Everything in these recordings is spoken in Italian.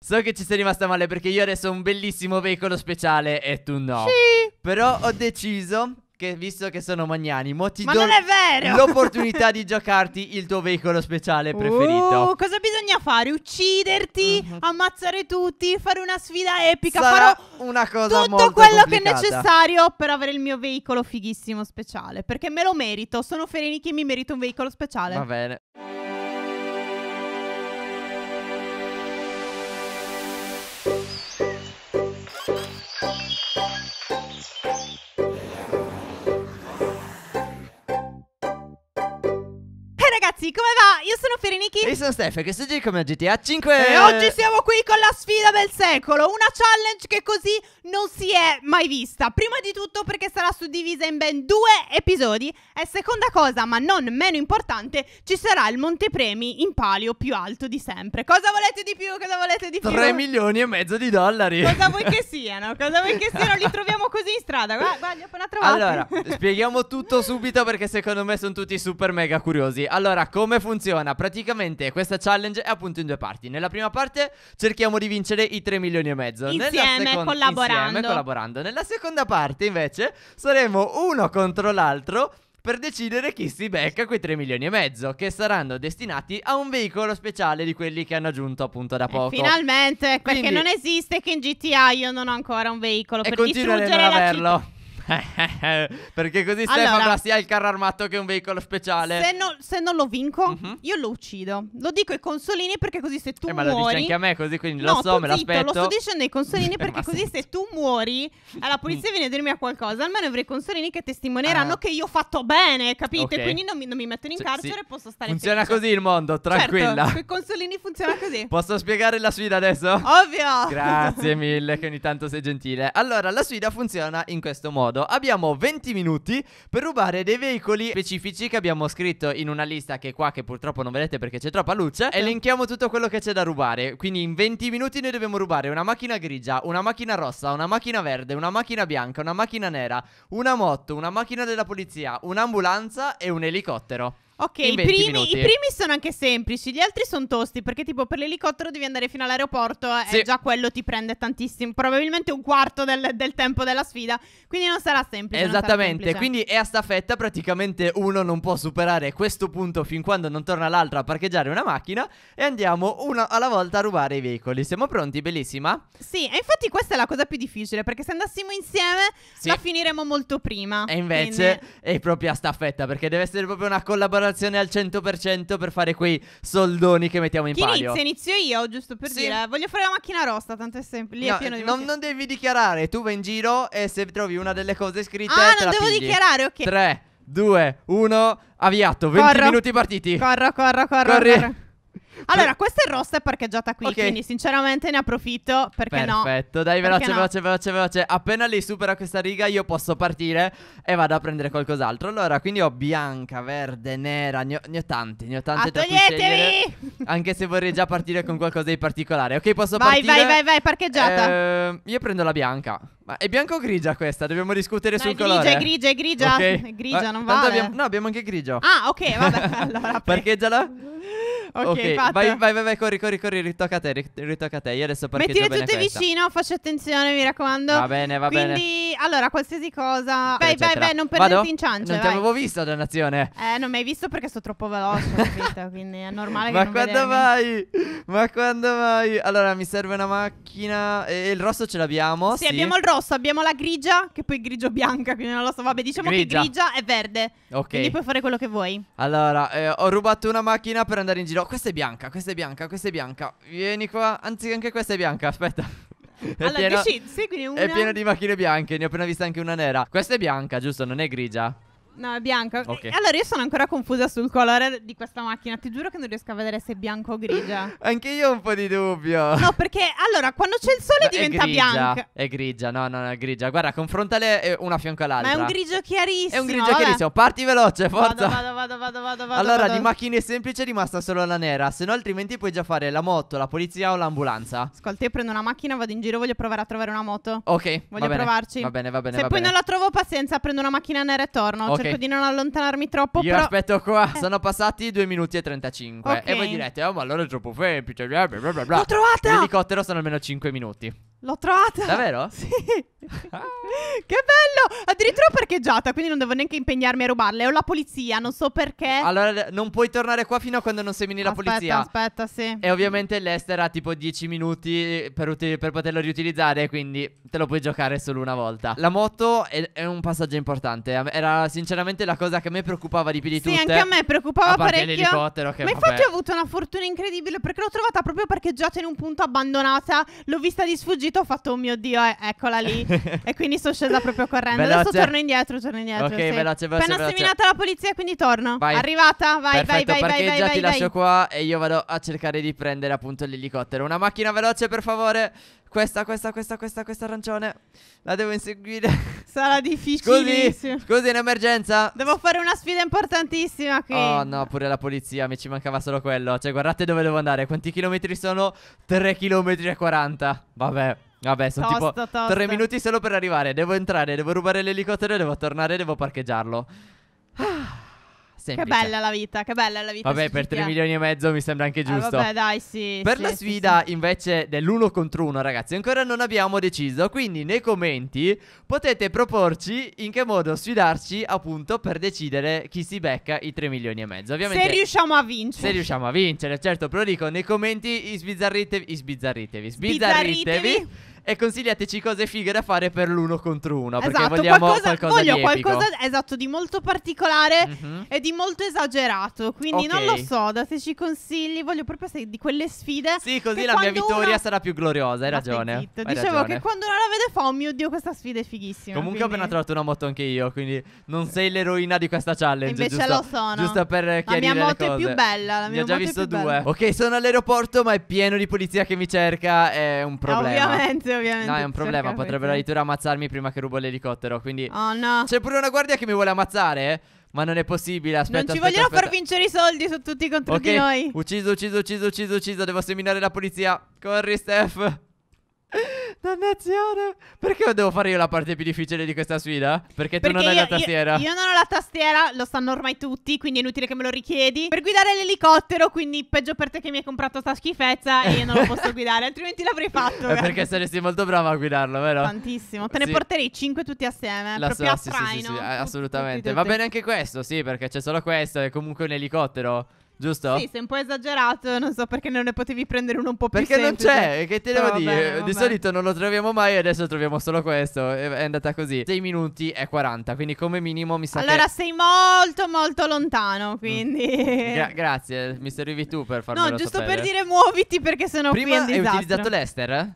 So che ci sei rimasta male perché io adesso ho un bellissimo veicolo speciale e tu no. Sì. Però ho deciso che visto che sono magnanimo, ti Ma do non è vero! l'opportunità di giocarti il tuo veicolo speciale uh, preferito. Uh, cosa bisogna fare? Ucciderti, uh mhm. -huh. ammazzare tutti, fare una sfida epica, Sarà farò una cosa tutto quello complicata. che è necessario per avere il mio veicolo fighissimo speciale, perché me lo merito, sono Fereniki e mi merito un veicolo speciale. Va bene. you Giuliano Ferinichi. E sono Steph, che segui come GTA 5. E oggi siamo qui con la sfida del secolo. Una challenge che così non si è mai vista. Prima di tutto perché sarà suddivisa in ben due episodi. E seconda cosa, ma non meno importante, ci sarà il montepremi in palio più alto di sempre. Cosa volete di più? Cosa volete di più? 3 milioni e mezzo di dollari. Cosa vuoi che siano? Cosa vuoi che siano? Li troviamo così in strada. Guarda, guarda li ho appena trovati. Allora, spieghiamo tutto subito perché secondo me sono tutti super mega curiosi. Allora, come funziona? praticamente questa challenge è appunto in due parti. Nella prima parte cerchiamo di vincere i 3 milioni e mezzo. Insieme, seconda, collaborando. Insieme, collaborando. Nella seconda parte, invece, saremo uno contro l'altro per decidere chi si becca quei 3 milioni e mezzo che saranno destinati a un veicolo speciale di quelli che hanno aggiunto appunto da eh, poco. Eh, finalmente, Quindi, perché non esiste che in GTA io non ho ancora un veicolo per distruggere ad averlo. la città. Perché così allora, sembra sia il carro armato che un veicolo speciale. Se, no, se non lo vinco, uh-huh. io lo uccido. Lo dico ai consolini perché così se tu eh, muori. Ma lo dici anche a me così, quindi no, so, me zitto, l'aspetto. Lo sto dicendo ai consolini perché così se tu muori, alla polizia viene a dirmi a qualcosa. Almeno avrei i consolini che testimoneranno ah. che io ho fatto bene, capite? Okay. Quindi non mi, non mi, mettono in cioè, carcere sì. e posso stare Funziona felice. così il mondo, certo, tranquilla. Certo, con i consolini funziona così. posso spiegare la sfida adesso? Ovvio. Grazie mille, che ogni tanto sei gentile. Allora, la sfida funziona in questo modo modo, abbiamo 20 minuti per rubare dei veicoli specifici che abbiamo scritto in una lista che è qua, che purtroppo non vedete perché c'è troppa luce, certo. elenchiamo tutto quello che c'è da rubare. Quindi in 20 minuti noi dobbiamo rubare una macchina grigia, una macchina rossa, una macchina verde, una macchina bianca, una macchina nera, una moto, una macchina della polizia, un'ambulanza e un elicottero. Ok, i primi, i primi, sono anche semplici, gli altri sono tosti perché tipo per l'elicottero devi andare fino all'aeroporto sì. e già quello ti prende tantissimo, probabilmente un quarto del, del tempo della sfida, quindi non sarà semplice. Esattamente, sarà quindi è a staffetta, praticamente uno non può superare questo punto fin quando non torna l'altro a parcheggiare una macchina e andiamo uno alla volta a rubare i veicoli. Siamo pronti, bellissima? Sì, e infatti questa è la cosa più difficile perché se andassimo insieme sì. la finiremmo molto prima. E invece quindi... è proprio a staffetta perché deve essere proprio una collaborazione lavorazione al 100% per fare quei soldoni che mettiamo in Chi palio. Inizia, inizio io, giusto per sì. dire. Voglio fare la macchina rossa, tanto è sempre Lì no, è pieno di non, non, devi dichiarare, tu vai in giro e se trovi una delle cose scritte. Ah, non devo pigli. dichiarare, ok. 3, 2, 1, avviato. 20 corro. minuti partiti. Corro, corro, corro. Corri. corro. Allora, questa è rossa e parcheggiata qui, Ok. quindi sinceramente ne approfitto perché no. Perfetto, dai, Perché veloce, no? veloce, veloce, Appena lei supera questa riga, io posso partire e vado a prendere qualcos'altro. Allora, quindi ho bianca, verde, nera. Ne ho, ne ho tanti, ne ho tante. da Anche se vorrei già partire con qualcosa di particolare. Ok, posso Vai, partire? vai, vai, vai, parcheggiata. Ehm, io prendo la bianca. Ma è bianca o grigia questa? Dobbiamo discutere No, sul è grigia, colore. è grigia, è grigia. Ok. È grigia, non va vale. abbiamo- no, abbiamo anche grigio. Ah, ok, vabbè. allora, Parcheggiala. Ok, okay fatto. vai, vai, vai, vai, corri, corri, corri, ritocca a te, ritocca a te. Io adesso parcheggio Mettile bene tutte vicino, faccio attenzione, mi raccomando. Va bene, va Quindi... bene allora, qualsiasi cosa. Vai, vai, vai, non perderti Vado? in ciance. Non ti avevo visto, dannazione. Eh, non mi hai visto perché sto troppo veloce, capito? Quindi è normale che Ma quando vedermi. vai? Ma quando mai? Allora, mi serve una macchina. E il rosso ce l'abbiamo. Sì, sì, abbiamo il rosso, abbiamo la grigia, che poi grigio-bianca, quindi non lo so. Vabbè, diciamo grigia. che grigia è verde. Ok. Quindi puoi fare quello che vuoi. Allora, eh, ho rubato una macchina per andare in giro. Questa è bianca, questa è bianca, questa è bianca. Vieni qua. Anzi, anche questa è bianca, aspetta allora, pieno, dici, seguine una. È pieno di macchine bianche, ne ho appena vista anche una nera. Questa è bianca, giusto? Non è grigia. No, è bianca. Ok. Allora, io sono ancora confusa sul colore di questa macchina. Ti giuro che non riesco a vedere se è bianco o grigia. Anche io ho un po' di dubbio. No, perché allora, quando c'è il sole no, diventa è grigia, bianca. È grigia, no, no, no, è grigia. Guarda, confrontale eh, una fianco all'altra. Ma è un grigio chiarissimo. È un grigio vabbè. chiarissimo. Parti veloce, forza. Vado, vado, vado, vado, vado Allora, vado. di macchine semplici è rimasta solo la nera. Se no, altrimenti puoi già fare la moto, la polizia o l'ambulanza. Ascolta, io prendo una macchina, vado in giro, voglio provare a trovare una moto. Ok. Voglio va provarci. Va bene, va bene. Se va poi bene. non la trovo, pazienza, prendo una macchina nera e torno. Ok, cerco di non allontanarmi troppo. Io però... aspetto qua. Eh. Sono passati 2 minuti e 35. Okay. E voi direte, oh, ma allora è troppo semplice. Bla bla bla. L'ho trovata! L'elicottero sono almeno 5 minuti. L'ho trovata! Davvero? Sì! che bello! Addirittura parcheggiata, quindi non devo neanche impegnarmi a rubarle. Ho la polizia, non so perché. Allora, non puoi tornare qua fino a quando non semini la polizia. Aspetta, aspetta, sì. E ovviamente l'ester ha tipo 10 minuti eh, per, per, poterlo riutilizzare, quindi te lo puoi giocare solo una volta. La moto è, è, un passaggio importante. Era sinceramente la cosa che a me preoccupava di più di sì, tutte. Sì, anche a me preoccupava a parte parecchio. l'elicottero che Ma vabbè. infatti ho avuto una fortuna incredibile perché l'ho trovata proprio parcheggiata in un punto abbandonata. L'ho vista di sfuggita ho fatto oh mio dio eh, eccola lì e quindi sono scesa proprio correndo veloce. adesso torno indietro torno indietro ok sì. veloce veloce appena seminata la polizia quindi torno vai. arrivata vai Perfetto, vai vai Perché vai vai ti vai, lascio vai. qua e io vado a cercare di prendere appunto l'elicottero una macchina veloce per favore questa, questa, questa, questa, questa arancione La devo inseguire Sarà difficilissimo Scusi, scusi, in emergenza Devo fare una sfida importantissima qui Oh no, pure la polizia, mi ci mancava solo quello Cioè guardate dove devo andare, quanti chilometri sono? 3 km e 40 Vabbè Vabbè, sono tipo tosta. tre minuti solo per arrivare. Devo entrare, devo rubare l'elicottero, devo tornare, devo parcheggiarlo semplice. Che bella la vita, che bella la vita. Vabbè, per 3 milioni e mezzo mi sembra anche eh, giusto. Eh, vabbè, dai, sì. Per sì, la sfida sì, sì. invece dell'uno contro uno, ragazzi, ancora non abbiamo deciso. Quindi nei commenti potete proporci in che modo sfidarci, appunto, per decidere chi si becca i 3 milioni e mezzo. Ovviamente, se riusciamo a vincere. Se riusciamo a vincere, certo, però dico nei commenti isbizzarritevi. Isbizzarritevi. Sbizzarritevi. sbizzarritevi e consigliateci cose fighe da fare per l'uno contro uno. Esatto, perché vogliamo qualcosa, qualcosa voglio di qualcosa esatto, di molto particolare mm -hmm. e di molto esagerato. Quindi okay. non lo so, dateci consigli. Voglio proprio di quelle sfide. Sì, così la mia vittoria una... sarà più gloriosa. Hai ragione. hai dicevo ragione. che quando una la vede fa, oh mio dio, questa sfida è fighissima. Comunque quindi... ho appena trovato una moto anche io. Quindi non sei l'eroina di questa challenge. Invece giusto, lo sono. Giusto per chiarire La mia moto è più bella. La mia ne ho già visto due. Bella. Ok, sono all'aeroporto, ma è pieno di polizia che mi cerca. È un eh, problema. Ovviamente ovviamente. No, è un problema. Potrebbero addirittura ammazzarmi prima che rubo l'elicottero. Quindi. Oh no. C'è pure una guardia che mi vuole ammazzare, eh? Ma non è possibile. Aspetta, non ci aspetta, vogliono aspetta. far vincere i soldi su tutti contro okay. di noi. Ucciso, ucciso, ucciso, ucciso, ucciso. Devo seminare la polizia. Corri, Steph. Dannazione. Perché devo fare io la parte più difficile di questa sfida? Perché, Perché tu non io, hai la tastiera. Io, io, non ho la tastiera, lo sanno ormai tutti, quindi è inutile che me lo richiedi. Per guidare l'elicottero, quindi peggio per te che mi hai comprato sta schifezza e io non lo posso guidare, altrimenti l'avrei fatto. perché saresti molto brava a guidarlo, vero? Tantissimo. Te ne sì. porterei 5 tutti assieme. La proprio so, a sì, traino. Sì, sì, sì, eh, assolutamente. Tutti, tutti. Va bene anche questo, sì, perché c'è solo questo. È comunque un elicottero giusto? Sì, sei un po' esagerato, non so perché non ne potevi prendere uno un po' più Perché semplice. non c'è, che te devo vabbè, dire? Vabbè. Di solito non lo troviamo mai, adesso troviamo solo questo. È andata così. 6 minuti e 40, quindi come minimo mi sa allora, che... sei molto molto lontano, mm. quindi... Mm. Gra- grazie, mi servivi tu per farmelo No, giusto sapere. per dire muoviti perché sennò Prima qui è un disastro. hai utilizzato l'ester?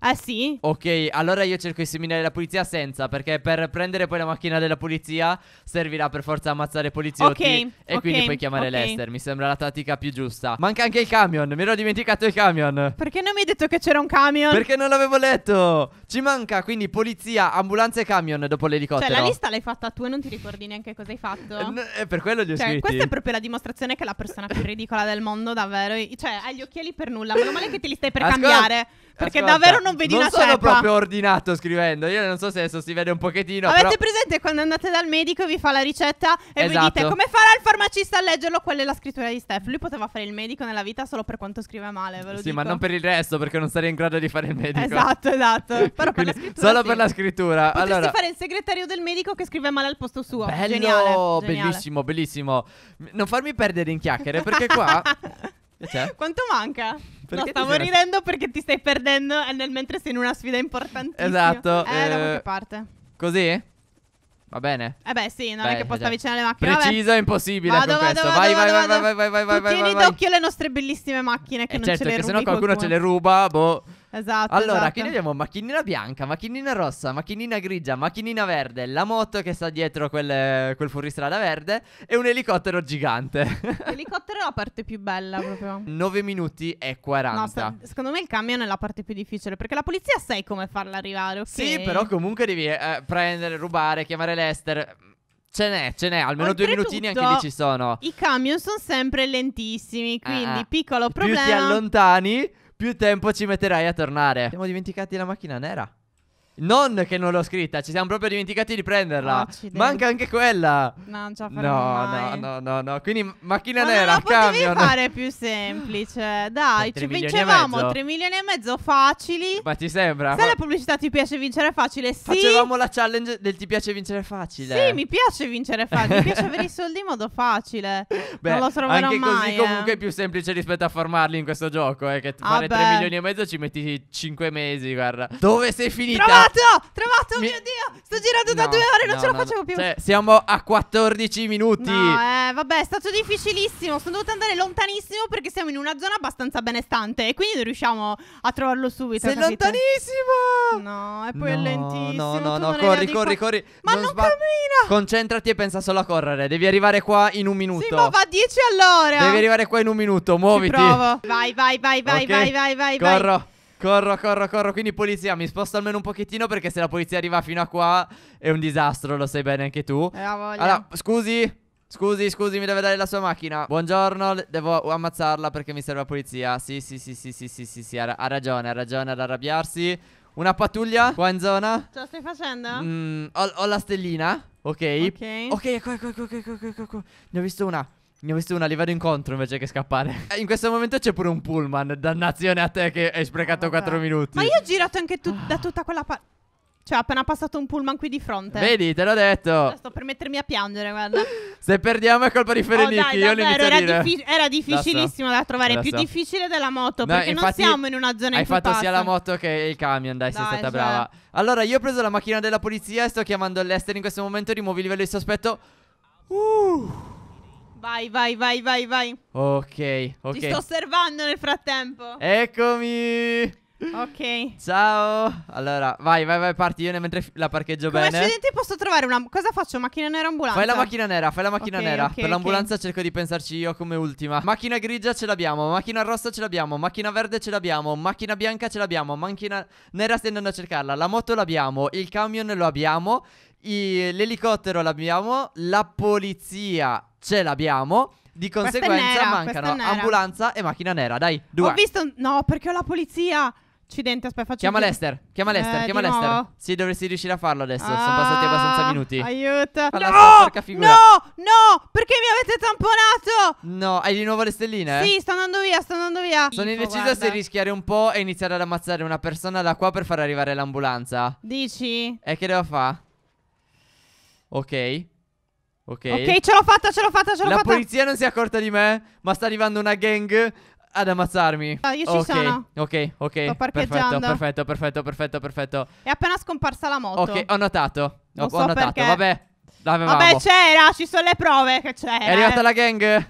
Ah sì? Ok, allora io cerco i seminari della polizia senza, perché per prendere poi la macchina della polizia servirà per forza ammazzare poliziotti Ok, e okay, quindi puoi chiamare okay. Lester, mi sembra la tattica più giusta. Manca anche il camion, mi ero dimenticato il camion. Perché non mi hai detto che c'era un camion? Perché non l'avevo letto. Ci manca quindi polizia, ambulanza e camion dopo l'elicottero. Cioè la lista l'hai fatta tu e non ti ricordi neanche cosa hai fatto. Eh, n è eh, per quello gli ho cioè, scritti. questa è proprio la dimostrazione che è la persona più ridicola del mondo, davvero. Cioè, hai gli occhiali per nulla, meno male che te li stai per Ascol cambiare. Perché Ascolta, davvero non vedi non una sono ceppa. proprio ordinato scrivendo. Io non so se adesso si vede un pochettino. Avete però... presente quando andate dal medico e vi fa la ricetta e esatto. voi dite come farà il farmacista a leggerlo? Quella è la scrittura di Steph. Lui poteva fare il medico nella vita solo per quanto scrive male. Ve lo sì, dico. ma non per il resto, perché non sarei in grado di fare il medico. Esatto, esatto. Però per la Solo sì. per la scrittura. Potresti allora... fare il segretario del medico che scrive male al posto suo. Bello, geniale, bellissimo, geniale. bellissimo. Non farmi perdere in chiacchiere, perché qua. Cioè? Quanto manca? no, stavo sei... ridendo perché ti stai perdendo nel mentre sei in una sfida importantissima. Esatto. Eh, eh da qualche eh, parte. Così? Va bene? Eh beh, sì, non beh, è che posso avvicinare le macchine. Preciso è impossibile vado, con vado, questo. Vado, vai, vado, vai, vado. vai, vai, vai, vai, vai, vai. Tieni vai, d'occhio le nostre bellissime macchine che eh non certo, ce le rubi. Certo, che se no qualcuno, qualcuno ce le ruba, boh. Esatto. Allora, esatto. che abbiamo macchinina bianca, macchinina rossa, macchinina grigia, macchinina verde, la moto che sta dietro quel, quel fuoristrada verde e un elicottero gigante. L'elicottero è la parte più bella proprio. 9 minuti e 40. No, secondo me il camion è la parte più difficile perché la polizia sai come farla arrivare, ok? Sì, però comunque devi eh, prendere, rubare, chiamare l'ester. Ce n'è, ce n'è, almeno due minutini anche lì ci sono. I camion sono sempre lentissimi, quindi ah, piccolo problema. Più ti allontani, più tempo ci metterai a tornare. Siamo dimenticati la macchina nera. Non che non l'ho scritta, ci siamo proprio dimenticati di prenderla. Accidenti. Manca anche quella. No, non ce la no, mai. No, no, no, no. Quindi macchina Ma nera, non la camion. potevi fare più semplice. Dai, ci vincevamo 3 milioni e mezzo facili. Ma ti sembra? Se ma... la pubblicità ti piace vincere facile, sì. Facevamo la challenge del ti piace vincere facile. Sì, mi piace vincere facile, mi piace avere i soldi in modo facile. Beh, non lo troverò anche mai. così eh. comunque è più semplice rispetto a farmarli in questo gioco, eh, che ah fare beh. 3 milioni e mezzo ci metti 5 mesi, guarda. Dove sei finita? Trovate Trovato! Trovato, Mi... mio Dio! Sto girando da due ore, non no, ce la facevo più. Cioè, siamo a 14 minuti. No, eh, vabbè, è stato difficilissimo. Sono dovuta andare lontanissimo perché siamo in una zona abbastanza benestante. E quindi non riusciamo a trovarlo subito. Sei capite? lontanissimo! No, e poi è lentissimo. No, no, no, corri, corri, qua. corri. Ma non, non sba- cammina! Concentrati e pensa solo a correre. Devi arrivare qua in un minuto. Sì, ma va a 10 all'ora. Devi arrivare qua in un minuto. Muoviti. Ci provo. Vai, vai, vai, vai, okay. vai, vai, vai. Corro. Vai. Corro, corro, corro. Quindi polizia, mi sposto almeno un pochettino perché se la polizia arriva fino a qua è un disastro, lo sai bene anche tu. Eh, allora, scusi. Scusi, scusi, mi deve dare la sua macchina. Buongiorno, devo ammazzarla perché mi serve la polizia. Sì, sì, sì, sì, sì, sì, sì, sì ha, ha ragione, ha ragione ad arrabbiarsi. Una pattuglia qua in zona. Ce la stai facendo? Mm, ho, ho, la stellina. Ok. Ok. Ok, ecco, ecco, ecco, ecco, ecco, ecco. Ne ho visto una. Ne ho visto una li vado incontro invece che scappare. Eh, in questo momento c'è pure un pullman. Dannazione a te che hai sprecato ah, 4 minuti. Ma io ho girato anche tu da tutta quella parte. Cioè, ho appena passato un pullman qui di fronte. Vedi, te l'ho detto. Sto per mettermi a piangere, guarda. Se perdiamo è colpa di Ferenicchi. Oh, dai, davvero, era, diffi era, difficilissimo da trovare. So. Più difficile della moto. No, perché non siamo in una zona in cui. Hai fatto passa. sia la moto che il camion, dai, dai sei stata cioè. brava. Allora, io ho preso la macchina della polizia e sto chiamando all'estero in questo momento. Rimuovi il livello di sospetto. Uh. Vai, vai, vai, vai, vai. Ok, ok. Ti sto osservando nel frattempo. Eccomi. Ok. Ciao. Allora, vai, vai, vai, parti. Io mentre la parcheggio Come bene. Come accidente posso trovare una... Cosa faccio? Macchina nera ambulanza? Fai la macchina nera, fai la macchina okay, nera. Okay, per okay. l'ambulanza cerco di pensarci io come ultima. Macchina grigia ce l'abbiamo, macchina rossa ce l'abbiamo, macchina verde ce l'abbiamo, macchina bianca ce l'abbiamo, macchina nera stai andando a cercarla, la moto l'abbiamo, il camion lo abbiamo, l'elicottero l'abbiamo, la polizia ce l'abbiamo. Di conseguenza nera, mancano ambulanza e macchina nera. Dai, due. Ho visto. No, perché ho la polizia. Accidente, aspetta, faccio. Chiama Lester, chiama eh, Lester, Eh, chiama Lester. Sì, dovresti riuscire a farlo adesso. Sono ah, passati abbastanza minuti. Aiuto. Alla sua porca figura. no, no, perché mi avete tamponato? No, hai di nuovo le stelline? Sì, sto andando via, sto andando via. Sono Info, se rischiare un po' e iniziare ad ammazzare una persona da qua per far arrivare l'ambulanza. Dici? E che devo fare? Ok. Ok. Ok, ce l'ho fatta, ce l'ho fatta, ce l'ho fatta. La polizia non si è accorta di me, ma sta arrivando una gang ad ammazzarmi. Ah, io ci okay. sono. Ok, ok. Sto parcheggiando. Perfetto, perfetto, perfetto, perfetto, perfetto. È appena scomparsa la moto. Ok, ho notato. Non ho, so notato, perché. vabbè. Vabbè, c'era, ci sono le prove che c'era. È arrivata la gang.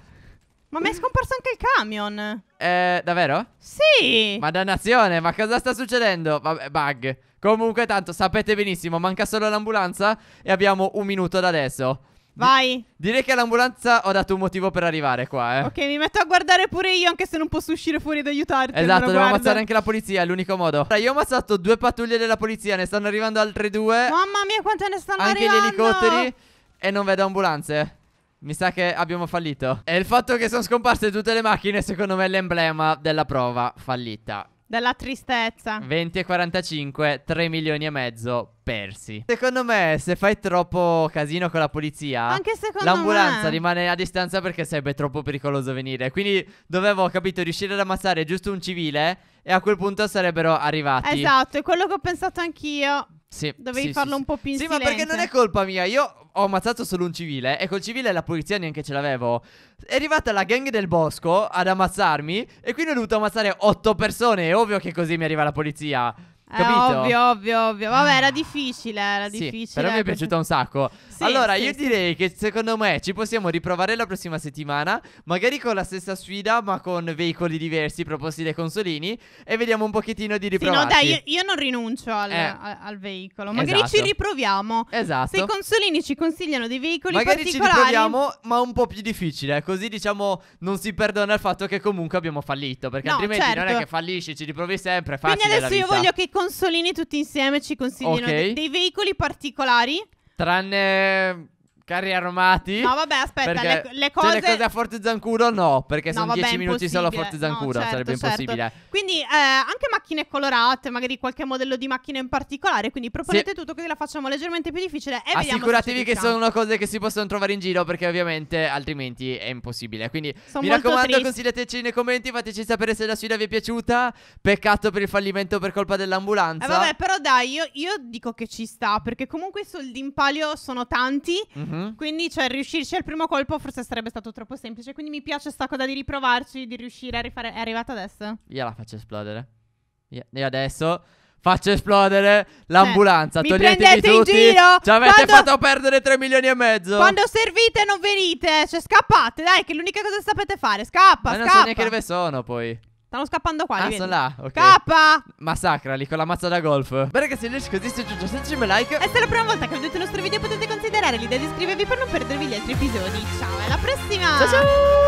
Ma mi è scomparso anche il camion. Eh, davvero? Sì. dannazione, ma cosa sta succedendo? Vabbè, bug. Comunque, tanto sapete benissimo, manca solo l'ambulanza e abbiamo un minuto da adesso. Vai. Direi che all'ambulanza ho dato un motivo per arrivare qua, eh. Ok, mi metto a guardare pure io, anche se non posso uscire fuori ed aiutarti. Esatto, devo ammazzare anche la polizia, è l'unico modo. Allora, io ho ammazzato due pattuglie della polizia, ne stanno arrivando altre due. Mamma mia, quante ne stanno anche arrivando? Anche gli elicotteri. E non vedo ambulanze. Mi sa che abbiamo fallito. E il fatto che sono scomparse tutte le macchine, secondo me, è l'emblema della prova fallita. Della tristezza. 20 e 45, 3 milioni e mezzo persi. Secondo me, se fai troppo casino con la polizia, l'ambulanza me... rimane a distanza perché sarebbe troppo pericoloso venire. Quindi dovevo, capito, riuscire ad ammazzare giusto un civile e a quel punto sarebbero arrivati. Esatto, è quello che ho pensato anch'io. Sì, Dovevi sì, farlo sì, un po' più in Sì, silente. ma perché non è colpa mia. Io ho ammazzato solo un civile. E col civile la polizia neanche ce l'avevo. È arrivata la gang del bosco ad ammazzarmi. E quindi ho dovuto ammazzare otto persone. È ovvio che così mi arriva la polizia. Eh, Capito? Eh, ovvio, ovvio, ovvio. Vabbè, era difficile, era sì, difficile. Però mi è eh, piaciuto un sacco. sì, allora, sì, io direi che secondo me ci possiamo riprovare la prossima settimana, magari con la stessa sfida, ma con veicoli diversi proposti dai consolini e vediamo un pochettino di riprovare. no, dai, io, io, non rinuncio al, eh. al, al veicolo. Magari esatto. ci riproviamo. Esatto. Se i consolini ci consigliano dei veicoli magari particolari. Magari ci riproviamo, ma un po' più difficile, così diciamo non si perdona il fatto che comunque abbiamo fallito, perché no, altrimenti certo. non è certo. che fallisci, ci riprovi sempre, è facile Quindi adesso io voglio che i consolini consolini tutti insieme ci consigliano Ok. dei, dei veicoli particolari. Tranne carri armati. No, vabbè, aspetta, le, le, cose... Cioè, le cose a Forte Zancuro, no, perché no, sono vabbè, 10 minuti solo a Forte Zancuro. no, certo, sarebbe certo. impossibile. Certo. Quindi eh, anche macchine colorate, magari qualche modello di macchina in particolare, quindi proponete sì. tutto così la facciamo leggermente più difficile e Assicuratevi che diciamo. sono cose che si possono trovare in giro perché ovviamente altrimenti è impossibile. Quindi sono mi raccomando, triste. consigliateci nei commenti, fateci sapere se la sfida vi è piaciuta. Peccato per il fallimento per colpa eh, dell'ambulanza. Eh, vabbè, però dai, io, io dico che ci sta perché comunque i soldi in palio sono tanti. Mm-hmm Mm-hmm. Quindi, cioè, riuscirci al primo colpo forse sarebbe stato troppo semplice. Quindi mi piace sta cosa di riprovarci, di riuscire a rifare. È arrivata adesso? Io la faccio esplodere. Io, adesso. Faccio esplodere l'ambulanza. Eh, cioè, Toglietevi tutti. In giro. Ci avete quando... fatto perdere 3 milioni e mezzo. Quando servite non venite. Eh, cioè, scappate. Dai, che l'unica cosa che sapete fare. Scappa, Ma scappa. non so neanche dove sono poi. Stanno scappando qua. Ah, sono là. Ok. K. Massacrali con la mazza da golf. Beh, ragazzi, noi ci così se giù, un like. E se è la prima volta che vedete il nostro video potete considerare l'idea di iscrivervi per non perdervi gli altri episodi. Ciao, alla prossima. Ciao ciao.